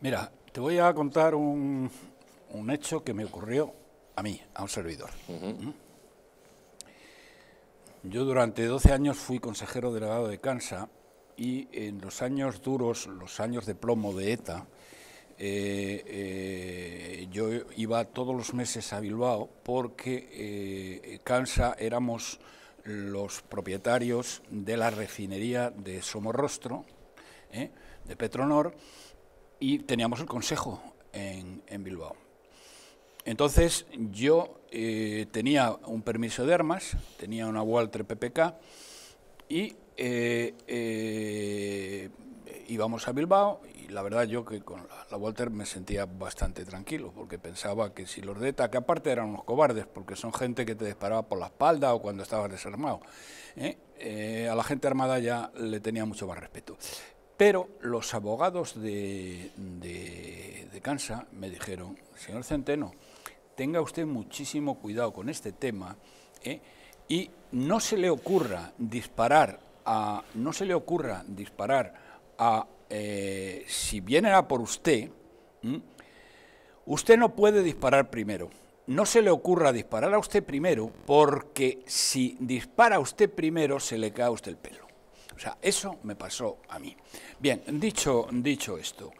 Mira, te voy a contar un, hecho que me ocurrió a mí, a un servidor. ¿Mm? Yo durante 12 años fui consejero delegado de Cansa y en los años duros, los años de plomo de ETA, eh, eh, yo iba todos los meses a Bilbao porque Cansa eh, éramos los propietarios de la refinería de Somorrostro, de Petronor, y teníamos el consejo en, Bilbao. Entonces yo eh, tenía un permiso de armas, tenía una Walter PPK y eh, eh, íbamos a Bilbao y la verdad yo que con la, Walter me sentía bastante tranquilo porque pensaba que si los de que aparte eran unos cobardes porque son gente que te disparaba por la espalda o cuando estabas desarmado, a la gente armada ya le tenía mucho más respeto. Pero los abogados de, de, Cansa me dijeron, señor Centeno, tenga usted muchísimo cuidado con este tema ¿eh? y no se le ocurra disparar a, no se le ocurra disparar a, eh, si viene a por usted, usted no puede disparar primero. No se le ocurra disparar a usted primero porque si dispara a usted primero se le cae a usted el pelo. O sea, eso me pasó a mí. Bien, dicho, dicho esto,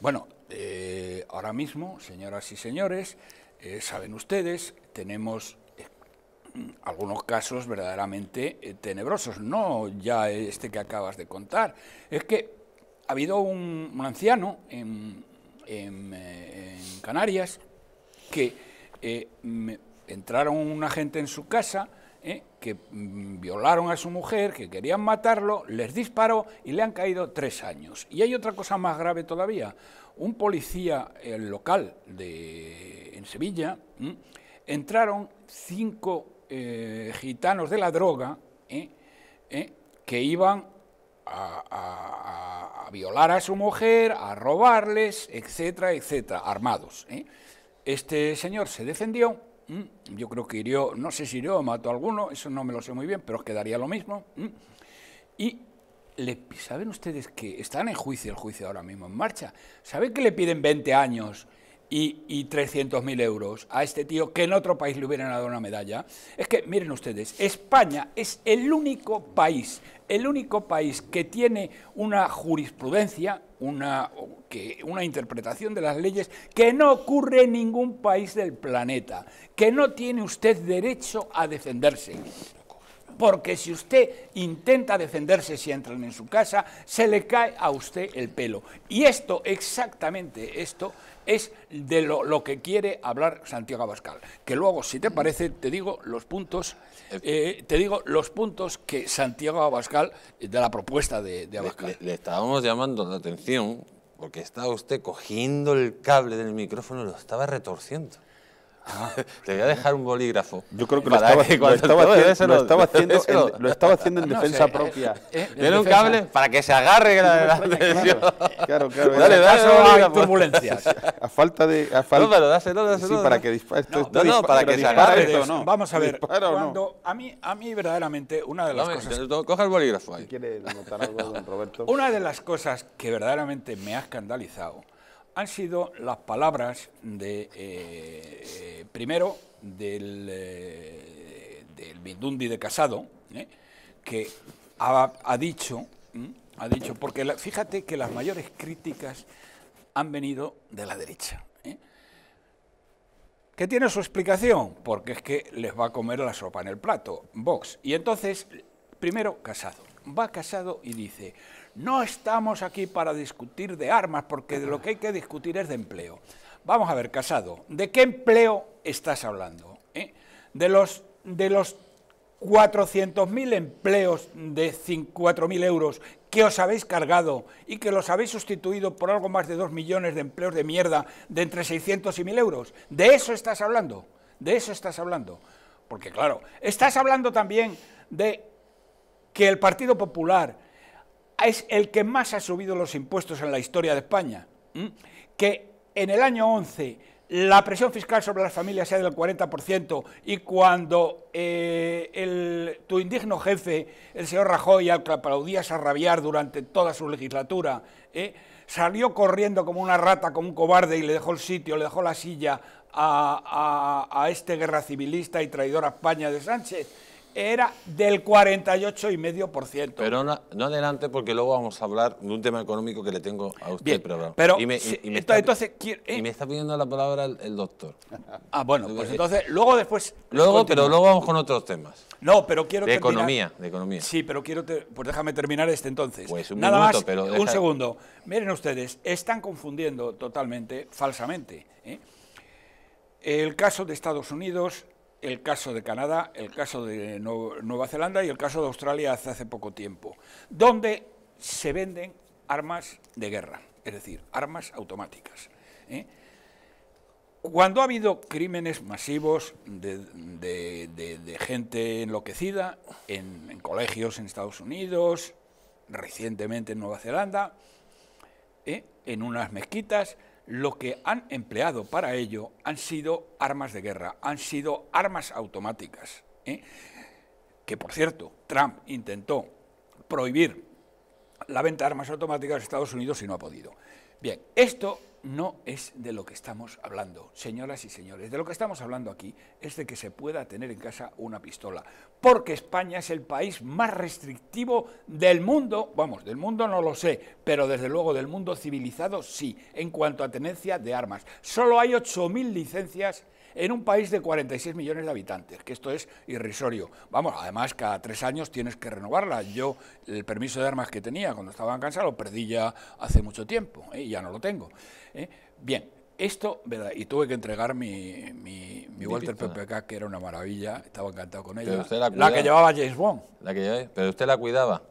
bueno, eh, ahora mismo, señoras y señores, eh, saben ustedes, tenemos eh, algunos casos verdaderamente tenebrosos, no ya este que acabas de contar. Es que ha habido un, anciano en, Canarias que entraron una gente en su casa, ¿eh? que mm, violaron a su mujer, que querían matarlo, les disparó y le han caído tres años. Y hay otra cosa más grave todavía. Un policía local de, en Sevilla, entraron cinco eh, gitanos de la droga ¿eh? que iban a, a, violar a su mujer, a robarles, etcétera, etcétera, armados. Este señor se defendió Mm, yo creo que hirió, no sé si hirió o mató a alguno, eso no me lo sé muy bien, pero quedaría lo mismo. Mm. Y le, saben ustedes que están en juicio, el juicio ahora mismo en marcha. ¿Saben que le piden 20 años? y, 300.000 euros a este tío que en otro país le hubieran dado una medalla. Es que, miren ustedes, España es el único país, el único país que tiene una jurisprudencia, una, que, una interpretación de las leyes que no ocurre en ningún país del planeta, que no tiene usted derecho a defenderse. Porque si usted intenta defenderse si entran en su casa, se le cae a usted el pelo. Y esto, exactamente esto, es de lo, que quiere hablar Santiago Abascal. Que luego, si te parece, te digo los puntos, eh, te digo los puntos que Santiago Abascal, eh, de la propuesta de, Abascal. Le, le, estábamos llamando la atención porque estaba usted cogiendo el cable del micrófono y lo estaba retorciendo. te voy a dejar un bolígrafo. Yo creo que lo estaba, lo estaba, haciendo, lo estaba haciendo en, lo estaba haciendo en defensa eh, propia. Eh, eh un cable para que se agarre la, la claro, claro, claro. Dale, dale, dale turbulencias. A falta de a No, pero Sí, para que dispare. No, no, no, para que se agarre. no. Vamos a ver. Cuando a mí a mí verdaderamente una de las cosas Coge el bolígrafo ahí. ¿Quiere notar algo don Roberto? Una de las cosas que verdaderamente me ha escandalizado han sido las palabras de, eh, eh, primero, del, eh, del Bindundi de Casado, que ha, dicho, ha dicho, porque fíjate que las mayores críticas han venido de la derecha. ¿Qué tiene su explicación, porque es que les va a comer la sopa en el plato, Vox. Y entonces, primero, Casado. Va Casado y dice, no estamos aquí para discutir de armas, porque de lo que hay que discutir es de empleo. Vamos a ver, Casado, ¿de qué empleo estás hablando? Eh? De los, de los 400.000 empleos de 4.000 euros que os habéis cargado y que los habéis sustituido por algo más de 2 millones de empleos de mierda de entre 600 y 1.000 euros. De eso estás hablando, de eso estás hablando. Porque claro, estás hablando también de que el Partido Popular es el que más ha subido los impuestos en la historia de España, que en el año 11 la presión fiscal sobre las familias sea del 40% y cuando eh, tu indigno jefe, el señor Rajoy, al que aplaudías a rabiar durante toda su legislatura, ¿eh? salió corriendo como una rata, como un cobarde y le dejó el sitio, le dejó la silla a, a este guerra civilista y traidor a España de Sánchez, era del 48,5%. Pero no, adelante porque luego vamos a hablar de un tema económico que le tengo a usted Pero y me, está, pidiendo la palabra el, doctor. Ah, bueno, pues eh, entonces luego después... Luego, pero luego vamos con otros temas. No, pero quiero de economía, de economía. Sí, pero quiero... pues déjame terminar este entonces. Pues un Nada más, pero... Un segundo. Miren ustedes, están confundiendo totalmente, falsamente. ¿eh? El caso de Estados Unidos el caso de Canadá, el caso de Nueva Zelanda y el caso de Australia hace, hace poco tiempo, donde se venden armas de guerra, es decir, armas automáticas. ¿eh? Cuando ha habido crímenes masivos de, gente enloquecida en, colegios en Estados Unidos, recientemente en Nueva Zelanda, ¿eh? en unas mezquitas, lo que han empleado para ello han sido armas de guerra, han sido armas automáticas. ¿eh? Que, por cierto, Trump intentó prohibir la venta de armas automáticas a Estados Unidos y no ha podido. Bien, esto no es de lo que estamos hablando, señoras y señores. De lo que estamos hablando aquí es de que se pueda tener en casa una pistola, porque España es el país más restrictivo del mundo, vamos, del mundo no lo sé, pero desde luego del mundo civilizado sí, en cuanto a tenencia de armas. Solo hay 8.000 licencias en un país de 46 millones de habitantes, que esto es irrisorio. Vamos, además cada tres años tienes que renovarla. Yo el permiso de armas que tenía cuando estaba en casa lo perdí ya hace mucho tiempo ¿eh? y ya no lo tengo. ¿eh? Bien, esto, ¿verdad? Y tuve que entregar mi, mi, mi Walter PPK, que era una maravilla, estaba encantado con ella. La, la, que llevaba James Bond. La que llevaba, pero usted la cuidaba.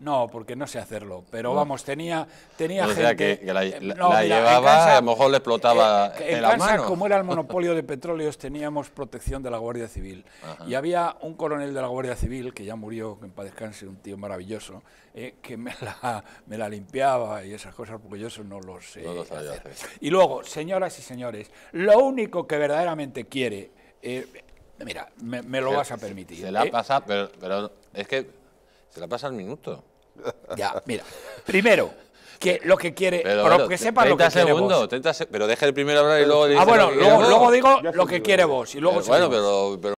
No, porque no sé hacerlo, pero vamos, tenía, tenía gente... que, la, eh, llevaba, a lo mejor le explotaba eh, en, como era el monopolio de petróleos, teníamos protección de la Guardia Civil. Y había un coronel de la Guardia Civil, que ya murió, que en paz descanse, un tío maravilloso, eh, que me la, limpiaba y esas cosas, porque yo eso no lo sé. hacer. Y luego, señoras y señores, lo único que verdaderamente quiere... mira, me, lo vas a permitir. Se la pasa, pero, pero es que se la pasa el minuto. Ya, mira. Primero, que lo que quiere, pero, que sepa lo que segundos, quiere 30 pero deja el primero hablar y luego... Ah, bueno, luego, luego, digo lo que quiere vos y luego... bueno, pero